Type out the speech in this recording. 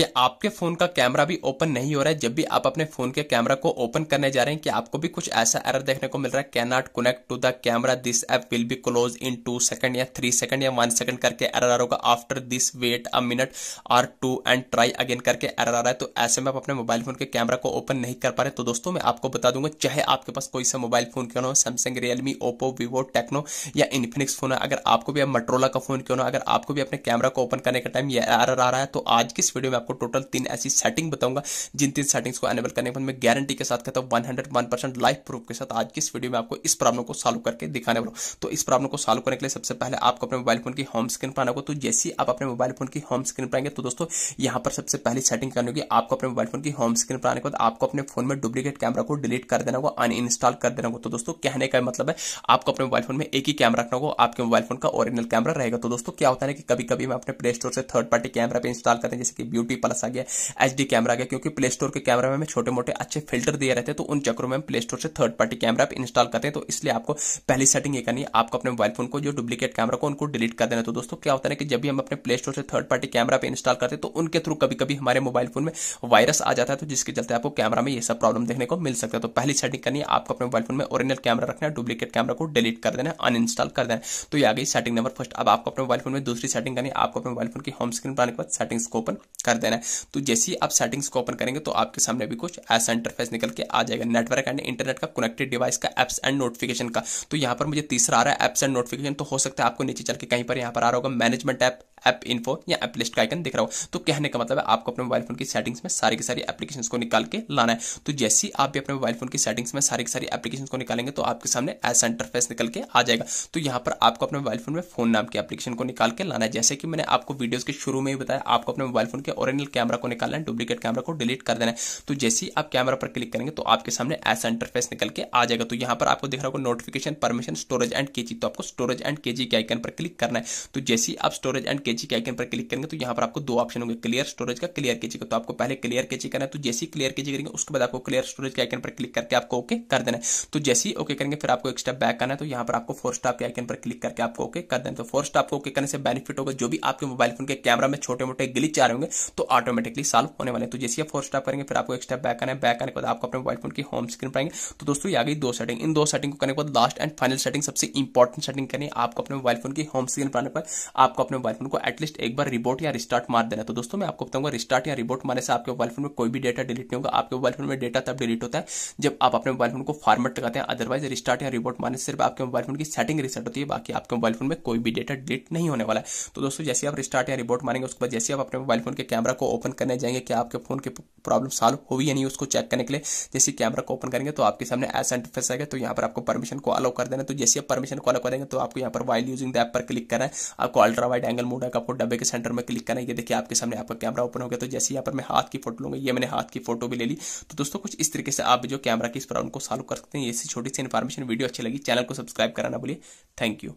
कि आपके फ़ोन का कैमरा भी ओपन नहीं हो रहा है जब भी आप अपने फ़ोन के कैमरा को ओपन करने जा रहे हैं कि आपको भी कुछ ऐसा एरर देखने को मिल रहा है can not connect to the camera this app will be close in two second या थ्री सेकंड या वन सेकंड करके एरर आ रहा होगा after this wait a minute or two and try again करके एरर आ रहा है तो ऐसे में आप अपने मोबाइल फ़ोन के कैमरा को ओपन नहीं कर पा रहे तो दोस्तों मैं आपको बता दूंगा चाहे आपके पास कोई सा मोबाइल फ़ोन क्यों हो Samsung Realme Oppo Vivo Tecno या इन्फिनिक्स फ़ोन है अगर आपको भी मट्रोला का फ़ोन क्यों ना अगर आपको भी अपने कैमरा को ओपन करने का टाइम एरर आ रहा है तो आज की इस वीडियो में आपको आपको टोटल तीन ऐसी सेटिंग बताऊंगा जिन तीन सेटिंग्स को एनेबल करने के बाद मैं गारंटी के साथ कहता हूँ one hundred one life proof के साथ आज की इस वीडियो में आपको इस प्रॉब्लम को सॉल्व करके दिखाने वाला हूँ तो इस प्रॉब्लम को सॉल्व करने के लिए सबसे पहले आपको अपने मोबाइल फोन की होम स्क्रीन पर आना होगा तो जैसे ही आप अपने मोबाइल फोन की होम स्क्रीन पर आएंगे तो दोस्तों यहाँ पर सबसे पहली सेटिंग करनी होगी आपको अपने मोबाइल फोन की होम स्क्रीन पर आने के बाद आपको अपने फोन में डुप्लीकेट कैमरा को डिलीट कर देना होगा अन इंस्टॉल कर देना होगा तो दोस्तों कहने का मतलब है आपको अपने मोबाइल फोन में एक ही कैमरा रखना होगा आपके मोबाइल फोन का ओरिजिनल कैमरा रहेगा तो दोस्तों क्या होता है कि कभी कभी मैं अपने प्ले स्टोर से थर्ड पार्टी कैमरा पे इंस्टॉल करते हैं जैसे कि ब्यूटी एमपी प्लस आ गया एच डी कैमरा गया क्योंकि प्ले स्टोर के कैमरा में छोटे मोटे अच्छे फिल्टर दिए रहते हैं तो उन चक्रों में प्ले स्टोर से थर्ड पार्टी कैमरा आप इंस्टॉल करते हैं तो इसलिए आपको पहली सेटिंग ये करनी है आपको अपने मोबाइल फोन को जो डुप्लीकेट कैमरा को उनको डिलीट कर देना तो दोस्तों क्या होता है कि जब भी हम अपने प्ले स्टोर से थर्ड पार्टी कैमरा पर इंस्टॉल करते हैं तो उनके थ्रू कभी कभी हमारे मोबाइल फोन में वायरस आ जाता है तो जिसके चलते आपको कैमरा में यह सब प्रॉब्लम देखने को मिल सकता है तो पहली सेटिंग करनी है आपको अपने मोबाइल फोन में ओरिजिनल कैमरा रखना है डुप्लीकेट कैमरा को डिलीट कर देना है अनइंस्टॉल कर देना तो ये आ गई सेटिंग नंबर फर्स्ट अब आपको अपने मोबाइल फोन में दूसरी सेटिंग करनी है आपको अपने मोबाइल फोन की होम स्क्रीन बनाने के बाद सेटिंग्स को ओपन कर देना है तो जैसे ही आप सेटिंग्स को ओपन करेंगे तो आपके सामने भी कुछ ऐसा इंटरफेस निकल के आ जाएगा नेटवर्क एंड इंटरनेट का कनेक्टेड डिवाइस का एप्स एंड नोटिफिकेशन का तो यहाँ पर मुझे तीसरा आ रहा है एप्स एंड नोटिफिकेशन तो हो सकता है आपको नीचे चल के कहीं पर यहाँ पर आ रहा होगा मैनेजमेंट ऐप ऐप इन्फो या ऐप लिस्ट का आइकन दिख रहा हो तो कहने का मतलब है आपको अपने मोबाइल फोन की सेटिंग्स में सारी की सारी एप्लीकेशन को निकाल के लाना है तो जैसे ही आप भी अपने मोबाइल फोन की सेटिंग्स में सारी की सारी एप्लीकेशन को निकालेंगे तो आपके सामने ऐसा इंटरफेस निकल के आ जाएगा तो यहाँ पर आपको अपने मोबाइल फोन में फोन नाम की एप्लीकेशन को निकाल के लाना है जैसे कि मैंने आपको वीडियो के शुरू में ही बताया आपको अपने मोबाइल फोन के ओरिजिनल कैमरा को निकालना है डुप्लीकेट कैमरा को डिलीट कर देना है तो जैसे ही आप कैमरा पर क्लिक करेंगे तो आपके सामने ऐसा इंटरफेस निकल के आ जाएगा तो यहाँ पर आपको दिख रहा होगा notification permission storage and cache तो आपको स्टोरेज एंड केजी के आइकन पर क्लिक करना है तो जैसे ही आप स्टोरेज एंड केची के आइकन पर क्लिक करेंगे तो यहाँ पर आपको दो ऑप्शन होंगे क्लियर स्टोरेज का क्लियर केची का तो आपको पहले क्लियर केची करना है तो जैसे ही क्लियर केची करेंगे उसके बाद आपको क्लियर स्टोरेज के आइकन पर क्लिक करके आपको ओके कर देना है तो जैसे ही ओके करेंगे फिर आपको एक स्टेप बैक करना है तो यहाँ पर आपको फोर स्टॉप के आइकन पर क्लिक करके आपको ओके कर देना तो फोर स्टॉप को ओके करने से बेनिफिट होगा जो भी आपके मोबाइल फोन के कैमरा में छोटे मोटे गिलिच आ रहे होंगे तो ऑटोमेटिकली सॉल्व होने वाले तो जैसे ही फोर स्टॉप करेंगे फिर आपको एक स्टेप बैक करना है बैक करने के बाद आपको अपने मोबाइल फोन की होम स्क्रीन पाएंगे तो दोस्तों आ गई दो सेटिंग इन दो सेटिंग को करने के बाद लास्ट एंड फाइनल सेटिंग सबसे इंपॉर्टेंट सेटिंग करनी है आपको अपने मोबाइल फोन की होम स्क्रीन पाने पर आपको अपने मोबाइल फोन को एटलीस्ट एक बार रिबोट या रिस्टार्ट मार देना तो दोस्तों मैं आपको बताऊंगा रिस्टार्ट या रिबोट मारने से आपके मोबाइल फोन में कोई भी डेटा डिलीट नहीं होगा आपके मोबाइल फोन में डेटा तब डिलीट होता है जब आप अपने मोबाइल फोन को फॉर्मेट लगाते हैं अदरवाइज रिस्टार्ट या रिबोट मारने से सिर्फ आपके मोबाइल फोन की सेटिंग रिसेट होती है बाकी आपके मोबाइल फोन में कोई भी डेटा डिलीट नहीं होने वाला है तो दोस्तों जैसे आप रिस्टार्ट या रिबोट मारेंगे उसके बाद जैसे आप अपने मोबाइल फोन के कैमरा को ओपन करने जाएंगे क्या आपके फोन की प्रॉब्लम सॉल्व हुई या नहीं उसको चेक करने के लिए जैसे कैमरा को ओपन करेंगे तो आपके सामने ऐसा इंटरफेस आएगा तो यहाँ पर आपको परमिशन को अलाउ कर देना तो जैसे आप परमिशन को अलाउ करेंगे तो आपको यहाँ पर वाइल यूजिंग द पर क्लिक करना है आपको अल्ट्रा वाइड एंगल मोड तक आपको डब्बे के सेंटर में क्लिक करना है ये देखिए आपके सामने आपका कैमरा ओपन हो गया तो जैसे यहाँ पर मैं हाथ की फोटो लूंगा ये मैंने हाथ की फोटो भी ले ली तो दोस्तों कुछ इस तरीके से आप जो कैमरा की इस प्रॉब्लम को सॉल्व कर सकते हैं ऐसी छोटी सी इन्फॉर्मेशन वीडियो अच्छी लगी चैनल को सब्सक्राइब कराना बोलिए थैंक यू